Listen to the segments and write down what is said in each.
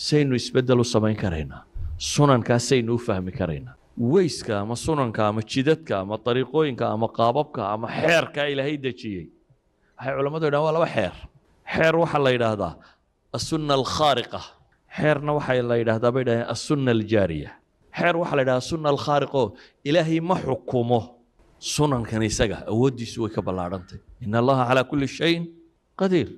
saynu isbedel u samayn karaynaa sunankaa saynu u fahmi karaynaa weyska ama sunanka ama jidadka ama dariiqooyinka ama qaababka ama xeerka ilaahay dejiyey waxay culammadu yidhahan waa laba xeer xeer waxaa la yidhaahdaa asunna alkhaariqa xeerna waxaa la yidhahdaa bay yidhahdeen asunna aljaariya xeer waxaa la yidhahdaa sunna alkhaariqo ilaahay ma xukumo sunankan isaga awooddiisu way ka ballaadhantay in allaha calaa kulli shayin qadiir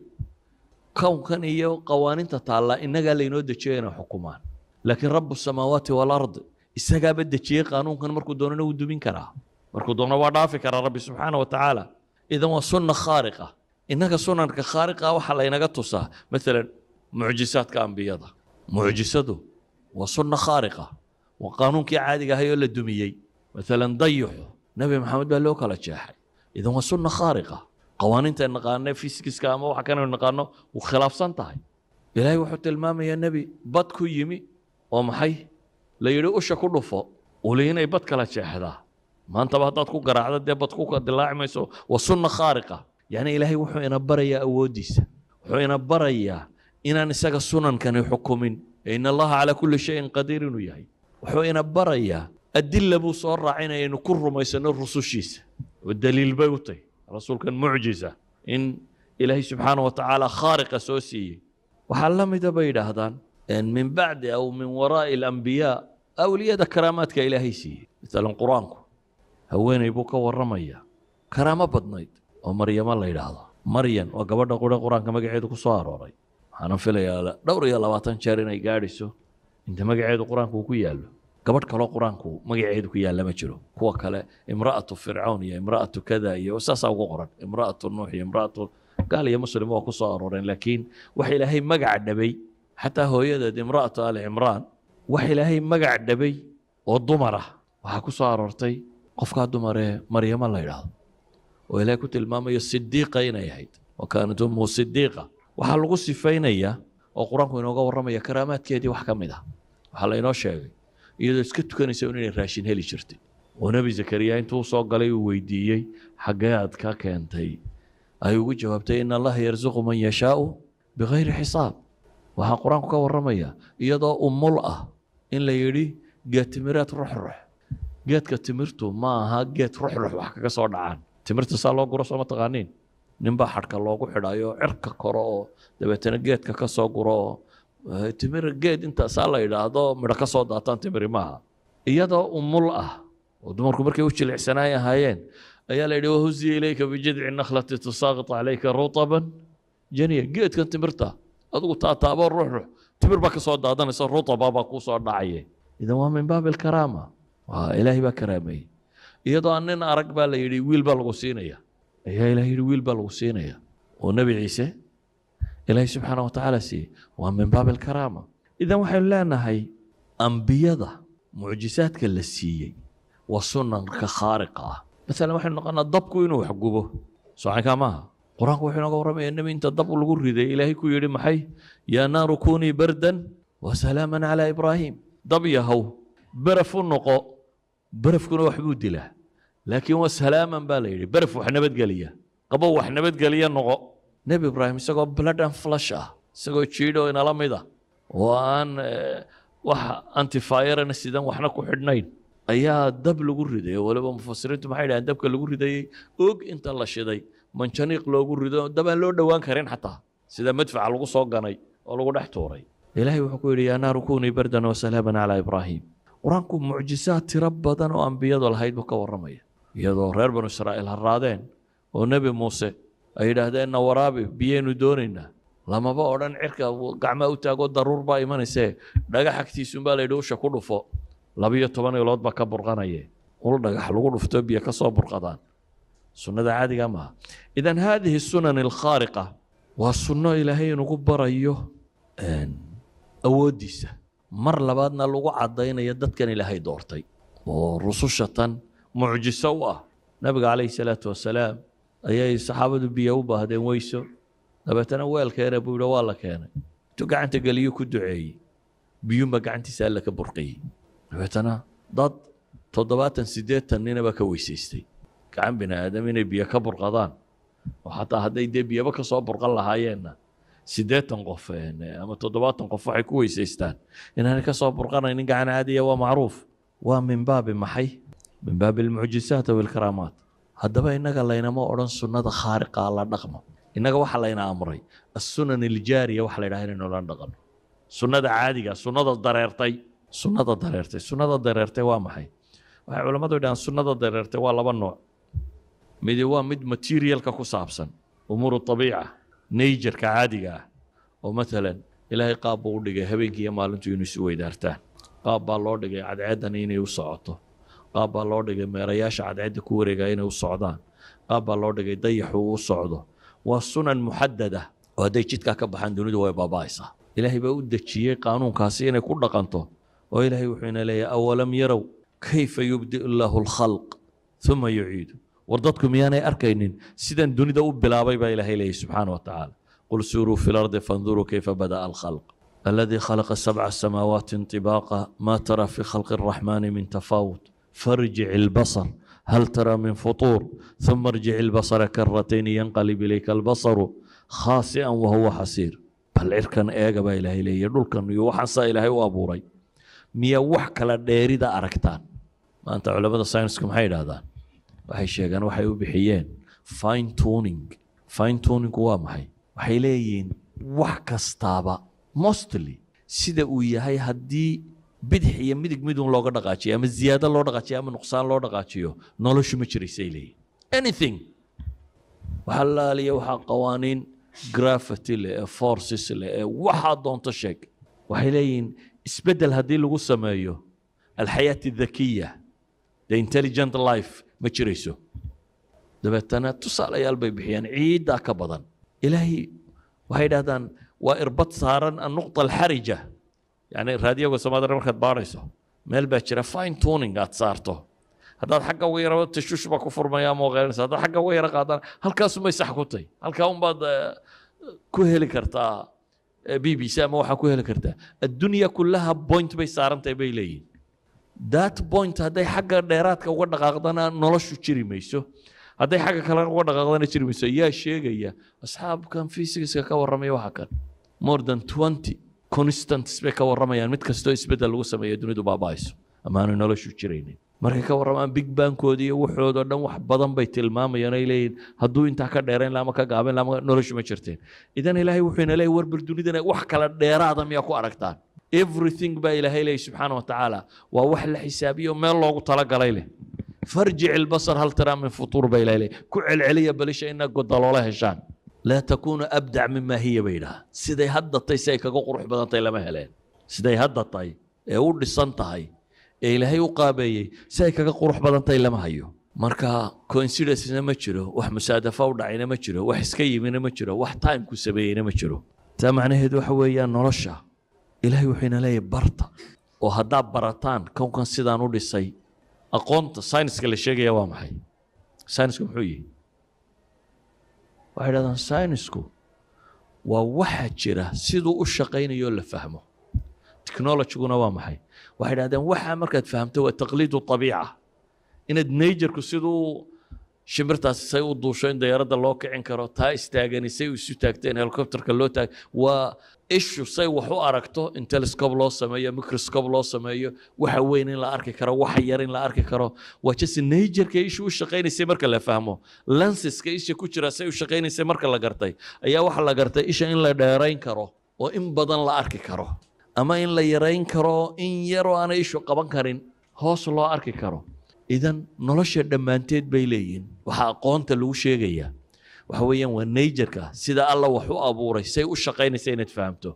kownkan iyo qawaaninta taallaa innagaa laynoo dejiyo inay xukumaan laakiin rabu samaawaati walard isagaaba dejiyey qaanuunkan markuu doonana wuu dubin karaa markuu doono waa dhaafi karaa rabbi subxaana wa tacaala idan waa sunna khaariqa innaga sunanka khaariqa waxaa laynaga tusaa maalan mucjisaadka ambiyada mucjisadu waa sunna khaariqa waa qaanuunkii caadiga ahay oo la dumiyey maalan dayixu nebi maxamed baa loo kala jeexay idan waa sunna khaariqa qawaaninta naqaane fisikiska ama wa kanaynu naqaano u khilaafsan tahay ilaahay wuxuu tilmaamayaa nebi bad ku yimi oo maxay la yidhi usha ku dhufo uli inay bad kala jeexdaa maantaba haddaad ku garaacda dee bad ku dilaaci mayso waa sunna khaariqa yacni ilaahay wuxuu ina barayaa awooddiisa wuxuu ina barayaa inaan isaga sunankani xukumin ee in allaha calaa kulli shayin qadiir inuu yahay wuxuu ina barayaa adilla buu soo raacinaya inu ku rumaysano rusushiisa oo daliil bay u tahy rasuulkan mucjiza in ilaahay subxaana wa tacaala khaariqa soo siiyey waxaa la mida bay yidhaahdaan min bacdi aw min waraa'i alambiyaa awliyada karaamaadka ilaahay siiyey masalan qur-aanku haweeney buu ka warramayaa karaamo badnayd oo maryamo la yidhaahdo maryan oo gabadha qura qur-aanka magaceedu ku soo arooray waxaana filayaa dhowr iyo labaatan jeer inay gaadhiso inta magaceedu qur-aanka uu ku yaallo gabadh kaloo qur-aanku magaceedu ku yaalla ma jiro kuwa kale imra'atu fircawn iyo imra'atu kada iyo saasaa ugu qoran imra'atu nuux iyo imra'atu gaal iyo muslim waa ku arooreen laakiin wax ilaahay magaca dhabay xataa hooyadeed imra'atu ali cimraan wax ilaahay magac dhabay oo dumar ah waxaa ku aroortay qofkaa dumaree maryamo la yidhaahdo oo ilaahay ku tilmaamayo sidiiqa inay ahayd wa kaanat ummuhu sidiiqa waxaa lagu sifaynayaa oo qur-aanku inooga warramaya karaamaadkeedii wax ka mid ah waxaa lainoo sheegay iyadoo iska tukanaysa inay raashin heli jirtay oo nebi zakariya intuu soo galay uu weydiiyey xaggee aad ka keentay ay ugu jawaabtay in allaha yarsuqu man yashaau bikayri xisaab waxaa qur-aanku ka warramaya iyadoo umul ah in la yidhi geed timiraad ruxrux geedka timirtu ma aha geed ruxrux wax kaga soo dhacaan timirta saa loo guro soo ma taqaaniin ninbaa xadhka loogu xidhayo cirka koro oo dabeetana geedka ka soo guro oo Eh, timir geed intaasaa la yidhaahdo midho ka soo daataan timiri maaha iyadoo umul ah oo dumarku markay u jilicsanaay ahaayeen ayaa la yidhi wahuziya ilayka bijidci nakhlati tusaaqit calayka rutaban janiya geedkan timirta adigu taataabo ruuxruux timir baa ka soo daadanaysa rutaba baa kuu soo dhacaya idan waa min baabi alkaraama ilaahay baa karaameeyey iyadoo nin arag baa la yidhi wiil baa lagu siinaya ayaa ilahay yidhi wiil baa lagu siinaya oo nebi ciise ilaahay subxaana watacaala siiyey waa min baab alkaraama idan waxaynu leenahay ambiyada mucjisaadka la siiyey waa sunanka khaariqa ah masalan waxaynu noqonaa dabku inuu wax gubo socankaa maaha qur-aanku wuxuu inooga warramaya nebi inta dab lagu riday ilaahay ku yidhi maxay yaa naaru kunii bardan wa salaaman calaa ibraahiim dab yahow baraf u noqo barafkuna wax buu dilaa laakiin wa salaaman baa la yidhi baraf wax nabadgeliya qabow wax nabadgeliya noqo nebi ibraahim isagoo bladan flash ah isagoo jiidho inala mid ah oo aan wax antifayerana sidan waxna ku xidhnayn ayaa dab lagu riday waliba mufasiriintu maxay dhahen dabka lagu ridayey og inta la shiday manjaniiq loogu rido dabaan loo dhowaan karin xataa sida madfaca lagu soo ganay oo lagu dhex tuuray ilaahay wuxuu ku yidhi yaa naaru kunii bardan wasalaaman calaa ibraahim qur-aanku mucjisaad tira badan oo ambiyadu lahayd buu ka warramaya iyadoo reer banu israa'iil haraadeen oo nebi muuse ay yidhaahdeenna waraabi biyaynu doonaynaa lamaba odhan cirka gacmaa u taagoo daruur baa imanayse dhagax agtiisuunbaa layidhi usha ku dhufo labaiyo toban ilood baa ka burqanaye ul dhagax lagu dhufto biyo kasoo burqadaan sunnada caadiga maaha idan haadihi sunan alkhaariqa waa sunno ilaahay inugu barayo awooddiisa mar labaadna lagu caddaynayo dadkan ilaahay doortay oo rusushatan mucjiso u ah nabiga calayhi salaatu wasalaam ayay saxaabadu biyo u baahdeen weyso dabeetana weelkeena buu yidhi waa la keenay intuu gacanta geliyo ku duceeyey biyuunbaa gacantiisa alla ka burqiyey dabeetana dad toddobaatan siddeetan ninaba ka weysaystay gacan bini aadam inay biyo ka burqadaan oo xataa hadday dee biyaba ka soo burqan lahaayeenna siddeetan qof eh, ama toddobaatan qof waxay ku weysaystaan inaanay ka soo burqanaynin gacan caadiya waa macruuf waa min baabi maxay min baabi almucjisaat aw ilkaraamaat haddaba innaga laynama odhan sunnada khaariqaa la dhaqmo innaga waxaa layna amray assunan aljaariya waxa la ydhaha inaynu la dhaqno sunnada caadiga sunnada dareertay sunnada dareertay sunnada dareertay waa maxay waxay culammadu yidhahaan sunnada dareertay waa laba nooc midi waa mid materialka ku saabsan umuuru abiica nayjarka caadiga ah oo matalan ilaahay qaab buu u dhigay habeenkii iyo maalintu inuu isu weydaartaan qaab baa loo dhigay cadceeddani inay u socoto qaab baa loo dhigay meerayaasha cadcedda ku wareegaa inay u socdaan qaab loo dhigay dayaxuu u socdo waa sunan muxadada oo hadday jidkaa ka baxaan dunidu way baaba'aysaa ilaahay baa u dejiyey qaanuunkaasi inay ku dhaqanto oo ilaahay wuxuu ina leeyahay awalam yarow kayfa yubdi'u llaahu alkhalq uma yuciidu war dadku miyaanay arkaynin sidan dunida u bilaabay baa ilaahay leeyahy subxaana wa qul suuruu fi lardi fanduruu kayfa bada'a alkhalq الذي خلق سبع سماوات طباقا ما ترى في خلق الرحمن من تفاوت فارجع البصر هل ترى من فطور ثم ارجع البصر كرتين ينقلب إليك البصر خاسئا وهو حسير bal cirkan eega baa ilaahay leeya dhulkan iyo waxaasaa ilaahay u abuuray miya wax kala dheerida aragtaan maanta culamada syniska maxay idhahdaan waxay sheegaan waxay u bixiyeen fine tuning fine tuningku waa maxay waxay leeyihiin wax kastaaba mostly sida uu yahay haddii bidix iyo midig midun looga dhaqaajiyo ama ziyaado loo dhaqaajiyo ama nuqsaan loo dhaqaajiyo noloshu ma jiraysay leeyihin anything waxaa laaliya waxaa qawaaniin graffiti leh ee forces leh ee waxaa doonto sheeg waxay leeyihiin isbeddel haddii lagu sameeyo alxayaati dhakiya the intelligent life ma jirayso dabeetana tusaalayaal bay bixiyaan ciiddaa ka badan ilaahay waxay idhahdaan waa irbad saaran annuqta alxarija yani raadiyoga soomaalida markaad baarayso meel baa jira fine tuning aad saarto haddaad xagga uga yara tashuush baa ku furmaya ama haddaad xagga uga yara qaadaan halkaasumay sax ku tahy halkaa unbaad eh, ku heli kartaa eh, b b c ama waxaa ku heli kartaa addunya kullaha point bay saaran bay leeyihin that point hadday xagga dheeraadka uga dhaqaaqdana noloshu jiri mayso hadday xagga kalena uga dhaqaaqdana jiri mayso yaa sheegaya asxaabkan fisigiska ka warramaya waxa kan more than twenty constants bay ka warramayaan mid kastoo isbeddel lagu sameeyo dunidu baaba'ayso ammaanu noloshu jiraynin markay ka warramaan big bankoodii iyo waxoodoo dhan wax badan bay tilmaamayaan ay leeyihin hadduu intaa ka dheerayn ama ka gaabayn ama noloshu ma jirteen idan ilaahay wuxuu ina warbar dunidana wax kala dheeraada miyaa ku aragtaan everything baa ilaahay leeyahy subxaana wa waa wax la xisaabiyo meel loogu talagalay leh farjic ilbasar hal taraa min futuur baa ilaahay leeyahy ku celceliya balisha ina godaloola heshaan laa takuunu abdac mimaa hiya bay idhaha siday hadda tay si ay kaga qurux badan tahay lama heleen siday hadda ee u dhisan tahay ee ilaahay u qaabeeyey si ay kaga qurux badan tahay lama hayo marka coincidensna ma jiro wax musaadafa u dhacayna ma jiro wax iska yimina ma jiro wax timeku sameeyeyna ma jiro taa macnaheed waxa weeyaan nolosha ilaahay wuxuu ina leeyahy barta oo haddaad barataan kownkan sidaan u dhisay aqoonta sayniska la sheegaya waa maxay sayniska muxuu yihi waxay dhahdaan synisku waa waxa jira siduu u shaqaynayo la fahmo technologiguna waa maxay waxay dhahdeen waxa markaad fahamto waa taqliidu abiica inaad nagerku siduu shimbirtaasi say u duusho in dayaaradda loo kicin karo taa say isu taagteen helicopterka loo taag waa ishu say wax u aragto in telescope loo sameeyo microscope loo sameeyo waxa weyn in la arki karo waxa yar in la arki karo waa jasi nagerka ishu u shaqaynaysay marka la fahmo lansiska isha ku jira say u shaqaynaysay marka la gartay ayaa waxa la gartay isha in la dheerayn karo oo in badan la arki karo ama in la yarayn karo in yaroo aanay ishu qaban karin hoos loo arki karo idan nolosha dhammaanteed bay leeyihiin waxaa aqoonta lagu sheegayaa waxa weeyaan waa nature-ka sida alla wax u abuuray say u shaqaynaysa inaad fahamto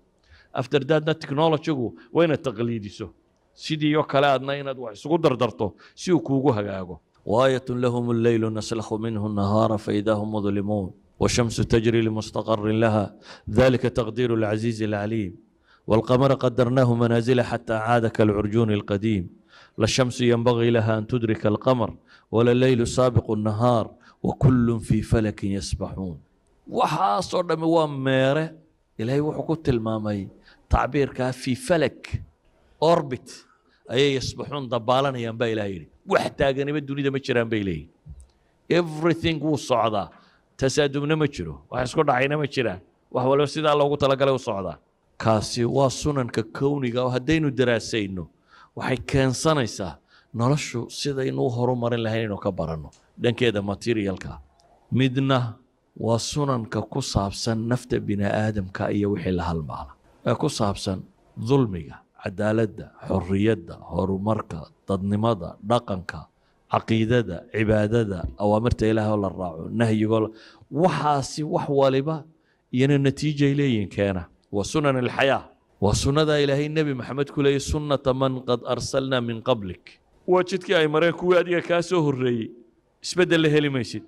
after thatna technology-gu waa inaad taqliidiso sidii oo kale aadna inaad wax isugu dardarto si uu kuugu hagaago وآية لهم الليل نسلخ منه النهار فإذا هم مظلمون والشمس تجري لمستقر لها ذلك تقدير العزيز العليم والقمر قدرناه منازل حتى عاد كالعرجون القديم لا الشمس ينبغي لها أن تدرك القمر ولا الليل سابق النهار wakullun fii falakin yasbaxuun waxaasoo dhammi waa meere ilaahay wuxuu ku tilmaamay tacbiirkaa fii falak orbit ayay yasbaxuun dabaalanayaan baa ilaah yidhi wax taaganiba dunida ma jiraan bay leeyihin everything wuu socdaa tasaadubna ma jiro wax isku dhacayna ma jiraan wax waliba sidaa loogu talagalay u socdaa kaasi waa sunanka kowniga oo haddaynu daraasayno waxay keensanaysaa noloshu sidaynu u horumarin lahayn inaynu ka baranno dhankeeda materialka midna waa sunanka ku saabsan nafta bini aadamka iyo wixii la halmaala ee ku saabsan dulmiga cadaaladda xorriyadda horumarka dadnimada dhaqanka caqiidada cibaadada awaamirta ilaahoo la raaco nahyigo waxaasi wax waliba iyana natiijay leeyihin keena waa sunan alxayaa waa sunnadaa ilaahay nebi maxamed ku leeyay sunnata man qad arsalnaa min qablik waa jidkii ay mareen kuwii adiga kaa soo horreeyey ايش بدل له اللي ماشي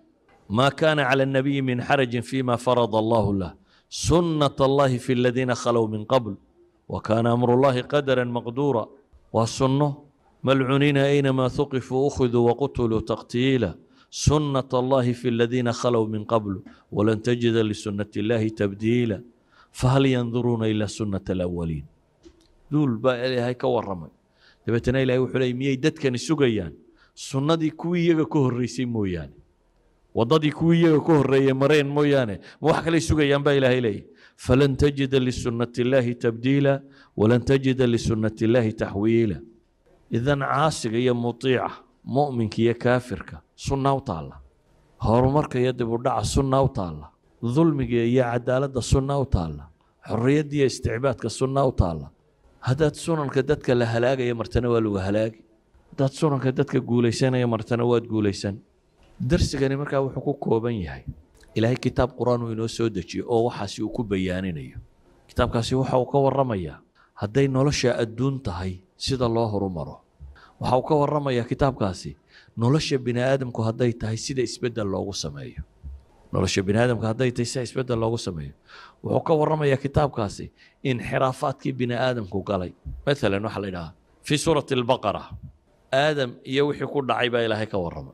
ما كان على النبي من حرج فيما فرض الله له سنة الله في الذين خلوا من قبل وكان أمر الله قدرا مقدورا والسنة ملعونين أينما ثقفوا أخذوا وقتلوا تقتيلا سنة الله في الذين خلوا من قبل ولن تجد لسنة الله تبديلا فهل ينظرون إلى سنة الأولين دول بقى هاي كورمي دبتنا إلهي وحلي مية دتكن السجيان يعني. sunnadii kuwii iyaga ka horreysay mooyaane waddadii kuwii iyaga ka horreeyey mareen mooyaane ma wax kale sugayaan baa ilaahay leeyahy falan tajida lisunnati illaahi tabdiila walan tajida lisunnati illaahi taxwiila idan caasiga iyo mudiica mu'minka iyo kaafirka sunna u taalla horumarka iyo dibudhaca sunna u taalla dulmiga iyo cadaaladda sunna u taalla xorriyadda iyo isticbaadka sunna u taalla haddaad sunanka dadka la halaagaya martana waa lagu halaagi hadaad sunanka dadka guulaysanaya martana waad guulaysan darsigani markaa wuxuu ku kooban yahay ilaahay kitaab qur-aan uu inoo soo dejiyo oo waxaasi uu ku bayaaninayo kitaabkaasi waxa uu ka warramayaa hadday nolosha adduun tahay sida loo horumaro waxa uu ka warramayaa kitaabkaasi nolosha bini aadamku hadday tahay sida isbedel loogu sameeyo nolosha biniaadamka hadday tahay sida isbedel loogu sameeyo wuxuu ka warramayaa kitaabkaasi inxiraafaadkii biniaadamku galay maalan waxaa la idhahaa fii suurati albaqara aadam iyo wixii ku dhacay baa ilaahay ka warramay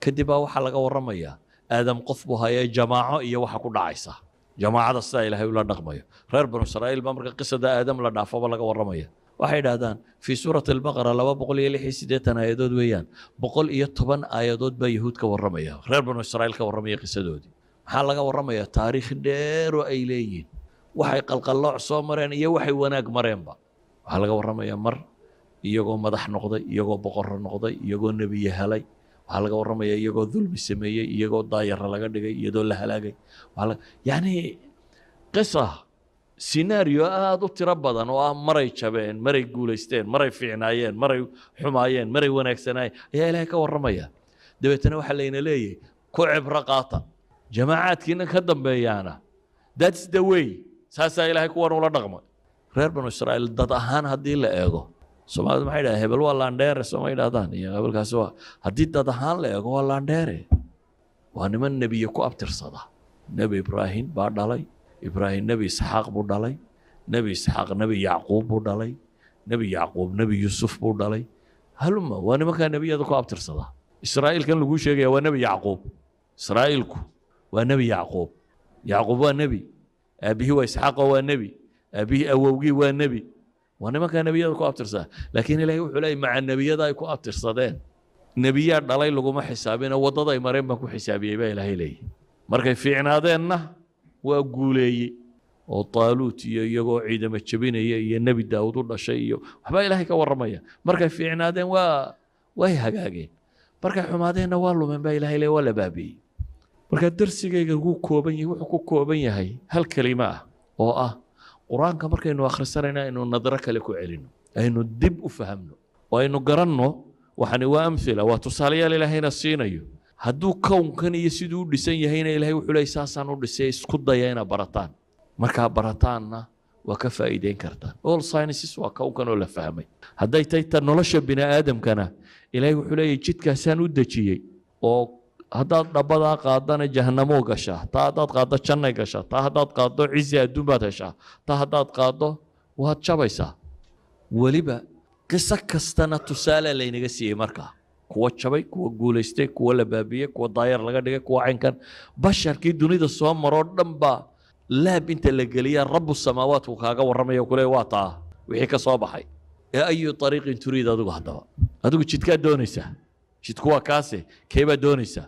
kadib baa waxaa laga warramayaa aadam qof buu hayay jamaaco iyo waxa ku dhacaysa jamaacada sidaa ilahay ula dhaqmayo reer banu israa'iil baa marka qisada aadam la dhaafaba laga warramaya waxay idhaahdaan fii suurat albaqara laba boqol iyo lix iyo siddeetan aayadood weeyaan boqol iyo toban aayadood baa yahuud ka warramaya reer banu israa'iil ka warramaya qisadoodii maxaa laga warramayaa taariikh dheeroo ay leeyihiin waxay qalqalooc soo mareen iyo waxay wanaag mareenba waxaa laga warramayaa mar iyagoo madax noqday iyagoo boqoro noqday iyagoo nebiye helay waxaa laga warramayaa iyagoo dulmi sameeyey iyagoo daayara laga dhigay iyadoo la halaagay yacnii qisa sinaariyo aada u tiro badan oo ah maray jabeen maray guulaysteen maray fiicnaayeen maray xumaayeen maray wanaagsanaayeen ayaa ilaahay ka waramaya dabeetana waxaa layna leeyahay ku cibro qaata jamaacaadkiina ka dambeeyaana daadis dawey saasaa ilahay kuwan ula dhaqmay reer banu israa'iil dad ahaan haddii la eego soomaalida maxay dhahdeen hebel waa landheere sooma yidhahdaan iyo hebalkaasi waa haddii dad ahaan la eego waa landheere waa niman nebiye ku abtirsada nebi ibraahim baa dhalay ibraahim nebi isxaaq buu dhalay nebi isxaaq nebi yacquub buu dhalay nebi yacquub nebi yuusuf buu dhalay haluma waa nimankaa nebiyada ku abtirsada israa'iilkan laguu sheegaya waa nebi yacquub israa'iilku waa nebi yacquub yacquub waa nebi aabbihii waa isxaaqo waa nebi aabbihii awowgii waa nebi waa nimankaa nebiyada ku abtirsaa laakiin ilahay wuxuu leeyay maca nebiyada ay ku abtirsadeen nebiyaa dhalay laguma xisaabina waddaday mareen baan ku xisaabiyey baa ilaahay leeyay markay fiicnaadeenna waa guuleeyey oo taaluut iyo iyagoo ciidama jebinaya iyo nebi daawud u dhashay iyo waxbaa ilaahay ka warramaya markay fiicnaadeen waa way hagaageen markay xumaadeenna waa lumeen baa ilaahay leeyay waa la baabi'ey marka darsigayga wuu kooban yahay wuxuu ku kooban yahay hal kelima ah oo ah qur-aanka markaynu akhrisanayna aynu nadro kale ku celino aynu dib u fahamno oo aynu garanno waxani waa amhila waa tusaalayaal ilaahayna siinayo hadduu kownkan iyo siduu u dhisan yahayna ilahay wuxuu leey saasaan u dhisay isku daya ina barataan markaa barataanna waa ka faa'iideyn kartaan all sciences waa kownkan oo la fahmay hadday tahay ta nolosha bini aadamkana ilahay wuxuu leeyahy jidkaasaan u dejiyey oo haddaad dhabadaa qaadana jahanamo gashaa taa haddaad qaado jannay gashaa taa haddaad qaado cizi adduun baad heshaa taa haddaad qaado waad jabaysaa weliba qiso kastana tusaale laynaga siiyey markaa kuwa jabay kuwa guulaystay kuwa la baabiyey kuwa daayar laga dhigay kuwa caynkan basharkii dunida soo maroo dhan baa laab inta la geliya rabu samaawaatku kaaga warramaya kule waa taa wixii ka soo baxay ee ayu ariiqin turiid adigu haddaba adigu jidkaad doonaysaa jidku waa kaase keebaad doonaysaa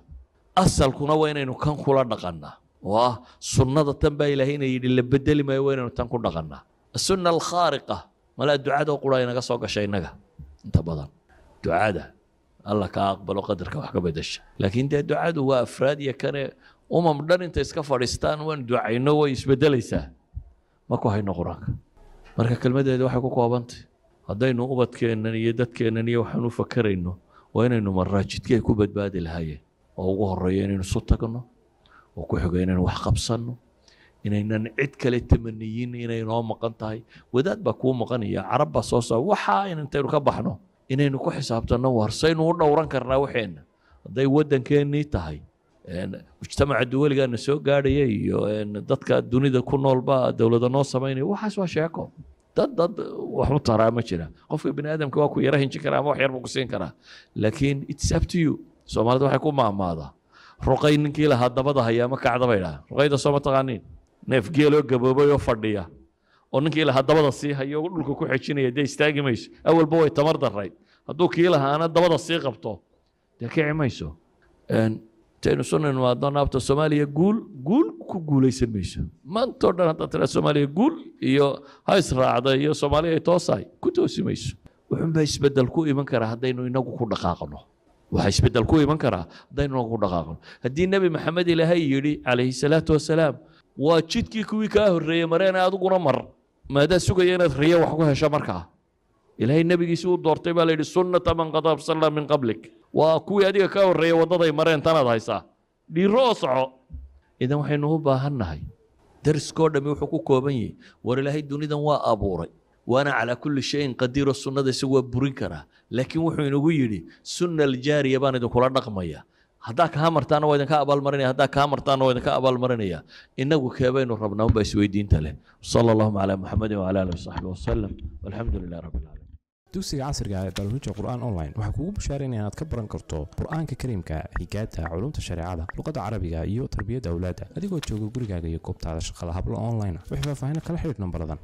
asalkuna waa inaynu kan kula dhaqannaa oo ah sunnada tan baa ilaahay ina yidhi la bedeli maayo waa inaynu tan ku dhaqannaa asunna alkhaariqa malaa ducadoo qura inaga soo gasha innaga inta badan ducada alla kaa aqbalo qadarka wax ka bedasha laakiin dee ducadu waa afraad iyo kane umam dhan inta iska fadhiistaan waan ducayno way isbedelaysaa ma ku hayno qur-aanka marka kelmadeeda waxay ku koobantay haddaynu ubadkeennan iyo dadkeennan iyo waxaan u fakarayno waa inaynu maraajidkii ay ku badbaadi lahaayeen oo ugu horeeyo inaynu isu tagno oo ku xigo inaynu wax qabsanno inaynan cid kale tamaniyin inay noo maqan tahay wadaad baa kuu maqanaya carab baa soo saa waxaa intaynu ka baxno inaynu ku xisaabtanno war u dhowran karnaa waxeenna hadday waddankeennii tahay mujtamaca duwaligaana soo gaadhaya iyo dadka dunida ku noolba dowlada noo samaynaya waxaas waa sheeko dad dad wax taraa ma jira qofka bini aadamka waa ku yara karaa ama wax yar ku siin karaa laakiin it's up to you soomaalida waxay ku maamaadaa ruqay ninkii lahaa dabada hayaa ma kacda bay dhahaan ruqayda soo ma taqaaniin neef geeloo gaboobay oo fadhiya oo ninkii lahaa dabada sii hayo dhulka ku xejinaya dee istaagi mayso awalba way tamar darayd hadduu kii lahaana dabada sii qabto dee kici mayso taynu soo nimaadno naabta soomaaliya guul guul ku guulaysan mayso maantoo dhan haddaad tiraa soomaaliya guul iyo ha israacda iyo soomaaliya ay toosahay ku toosi mayso wuxuunbaa isbeddel ku iman karaa haddaynu inagu ku dhaqaaqno waxa isbedel ku iman karaa haddaynu ku dhaqaaqno haddii nebi maxamed ilaahay yidhi calayhi salaatu wasalaam waa jidkii kuwii kaa horreeyey mareena adiguna mar maadaad sugaya inaad riyo wax ku hesho markaa ilaahay nebigiisi u doortay baa la yidhi sunnata man qad absalla min qablik waa kuwii adiga kaa horreeya waddaday mareen tanaad haysaa dhiiro oo soco idan waxaynu u baahan nahay dariskoo dhammi wuxuu ku kooban yahi war ilaahay dunidan waa abuuray waana calaa kuli shayin qadiiro sunnada isagu waa burin karaa laakiin wuxuu inagu yidhi sunna aljaariya baan idinkula dhaqmaya haddaa kaa martaana waa idinka abaalmarinaya haddaa kaa martaana waa idinka abaalmarinaya inagu keebaynu rabnaa unbaa isweydiinta leh sala allahuma calaa muxamedin wacala aalihi wasaxbi wasalam walxamdu lilahi rabbi dugsiga casriga ee dalhuja qur'aan online waxaa kugu bashaarana inaad ka baran karto qur-aanka kariimka xigaadta culumta shareecada luqadda carabiga iyo tarbiyadda awlaada adigoo jooga gurigaaga iyo goobtaada shaqada hablo online ah wax kala xidhiir nambaradan